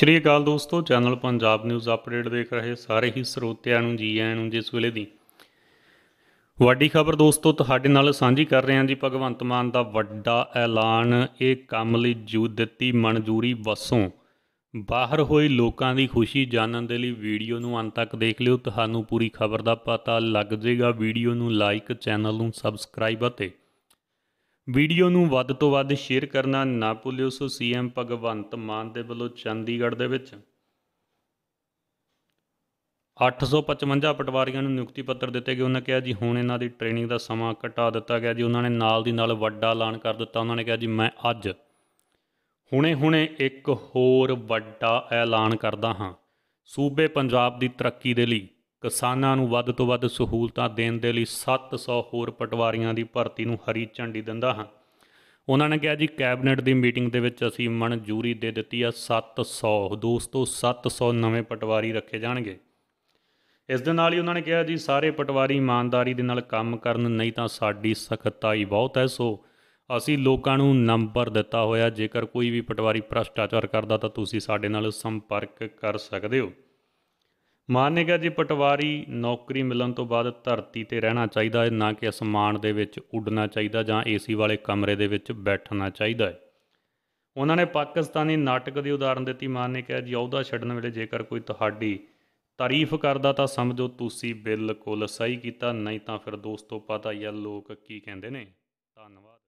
ਸ਼੍ਰੀ ਅਕਾਲ ਦੋਸਤੋ channel Punjab news update ਦੇਖ ਰਹੇ ਸਾਰੇ ਹੀ ਸਰੋਤਿਆਂ ਨੂੰ ਜੀ ਆਇਆਂ ਨੂੰ ਜਿਸ ਵੇਲੇ ਦੀ ਵੱਡੀ ਖਬਰ ਦੋਸਤੋ ਤੁਹਾਡੇ ਨਾਲ ਸਾਂਝੀ ਕਰ ਰਹੇ ਹਾਂ ਜੀ ਭਗਵੰਤ ਮਾਨ ਦਾ ਵੱਡਾ ਐਲਾਨ ਇਹ ਕੰਮ ਲਈ ਜੂ ਦਿੱਤੀ ਮਨਜ਼ੂਰੀ ਵਸੋਂ ਬਾਹਰ ਹੋਈ ਲੋਕਾਂ ਦੀ ਖੁਸ਼ੀ ਜਾਣਨ ਦੇ ਲਈ ਵੀਡੀਓ ਨੂੰ ਅੰਤ ਤੱਕ ਦੇਖ ਲਿਓ ਤੁਹਾਨੂੰ ਪੂਰੀ ਖਬਰ ਦਾ ਪਤਾ ਲੱਗ ਜਾਏਗਾ ਵੀਡੀਓ ਨੂੰ ਲਾਈਕ ਚੈਨਲ ਨੂੰ ਸਬਸਕ੍ਰਾਈਬ ਅਤੇ ਵੀਡੀਓ ਨੂੰ ਵੱਧ ਤੋਂ ਵੱਧ ਸ਼ੇਅਰ ਕਰਨਾ ਨਾ ਭੁੱਲਿਓ ਸੋ ਸੀਐਮ ਭਗਵੰਤ ਮਾਨ ਦੇ ਵੱਲੋਂ ਚੰਡੀਗੜ੍ਹ ਦੇ ਵਿੱਚ 855 ਪਟਵਾਰੀਆਂ ਨੂੰ ਨਿਯੁਕਤੀ ਪੱਤਰ ਦਿੱਤੇ ਗਏ ਉਹਨਾਂ ਕਿਹਾ ਜੀ ਹੁਣ ਇਹਨਾਂ ਦੀ ਟ੍ਰੇਨਿੰਗ ਦਾ ਸਮਾਂ ਘਟਾ ਦਿੱਤਾ ਗਿਆ ਜੀ ਉਹਨਾਂ ਨੇ ਨਾਲ ਦੀ ਨਾਲ ਵੱਡਾ ਐਲਾਨ ਕਰ ਦਿੱਤਾ ਉਹਨਾਂ ਨੇ ਕਿਹਾ ਜੀ ਮੈਂ ਅੱਜ ਹੁਣੇ-ਹੁਣੇ ਇੱਕ ਹੋਰ ਵੱਡਾ ਐਲਾਨ ਕਰਦਾ ਹਾਂ ਸੂਬੇ ਪੰਜਾਬ ਦੀ ਤਰੱਕੀ ਦੇ ਲਈ ਕਿਸਾਨਾਂ ਨੂੰ ਵੱਧ ਤੋਂ ਵੱਧ ਸਹੂਲਤਾਂ ਦੇਣ ਦੇ ਲਈ 700 ਹੋਰ ਪਟਵਾਰੀਆਂ ਦੀ ਭਰਤੀ ਨੂੰ ਹਰੀ ਝੰਡੀ ਦਿੰਦਾ ਹਾਂ ਉਹਨਾਂ ਨੇ ਕਿਹਾ ਜੀ ਕੈਬਨਿਟ ਦੀ ਮੀਟਿੰਗ ਦੇ ਵਿੱਚ ਅਸੀਂ ਮਨਜ਼ੂਰੀ ਦੇ ਦਿੱਤੀ ਆ 700 ਦੋਸਤੋ 700 ਨਵੇਂ ਪਟਵਾਰੀ ਰੱਖੇ ਜਾਣਗੇ ਇਸ ਦੇ ਨਾਲ ਹੀ ਉਹਨਾਂ ਨੇ ਕਿਹਾ ਜੀ ਸਾਰੇ ਪਟਵਾਰੀ ਇਮਾਨਦਾਰੀ ਦੇ ਨਾਲ ਕੰਮ ਕਰਨ ਨਹੀਂ ਤਾਂ ਸਾਡੀ ਸਖਤਾਈ ਬਹੁਤ ਹੈ ਸੋ ਅਸੀਂ ਲੋਕਾਂ ਨੂੰ ਨੰਬਰ ਦਿੱਤਾ ਹੋਇਆ ਜੇਕਰ ਕੋਈ ਵੀ ਪਟਵਾਰੀ ਭ੍ਰਸ਼ਟਾਚਾਰ ਕਰਦਾ ਤਾਂ ਤੁਸੀਂ ਸਾਡੇ ਨਾਲ ਸੰਪਰਕ ਕਰ ਸਕਦੇ ਹੋ ਮਾਨੇਗਾ ਜੀ ਪਟਵਾਰੀ ਨੌਕਰੀ ਮਿਲਣ ਤੋਂ ਬਾਅਦ ਧਰਤੀ ਤੇ ਰਹਿਣਾ ਚਾਹੀਦਾ ਹੈ ਨਾ ਕਿ ਅਸਮਾਨ ਦੇ ਵਿੱਚ ਉੱਡਣਾ ਚਾਹੀਦਾ ਜਾਂ ਏਸੀ ਵਾਲੇ ਕਮਰੇ ਦੇ ਵਿੱਚ ਬੈਠਣਾ ਚਾਹੀਦਾ ਹੈ ਉਹਨਾਂ ਨੇ ਪਾਕਿਸਤਾਨੀ ਨਾਟਕ ਦੀ ਉਦਾਹਰਨ ਦਿੱਤੀ ਮਾਨ ਨੇ ਕਿਹਾ ਜੀ ਅਹੁਦਾ ਛੱਡਣ ਵੇਲੇ ਜੇਕਰ ਕੋਈ ਤੁਹਾਡੀ ਤਾਰੀਫ ਕਰਦਾ ਤਾਂ ਸਮਝੋ ਤੁਸੀਂ ਬਿਲਕੁਲ ਸਹੀ ਕੀਤਾ ਨਹੀਂ ਤਾਂ ਫਿਰ ਦੋਸਤੋ ਪਤਾ ਹੀ ਆ ਲੋਕ ਕੀ ਕਹਿੰਦੇ ਨੇ ਧੰਨਵਾਦ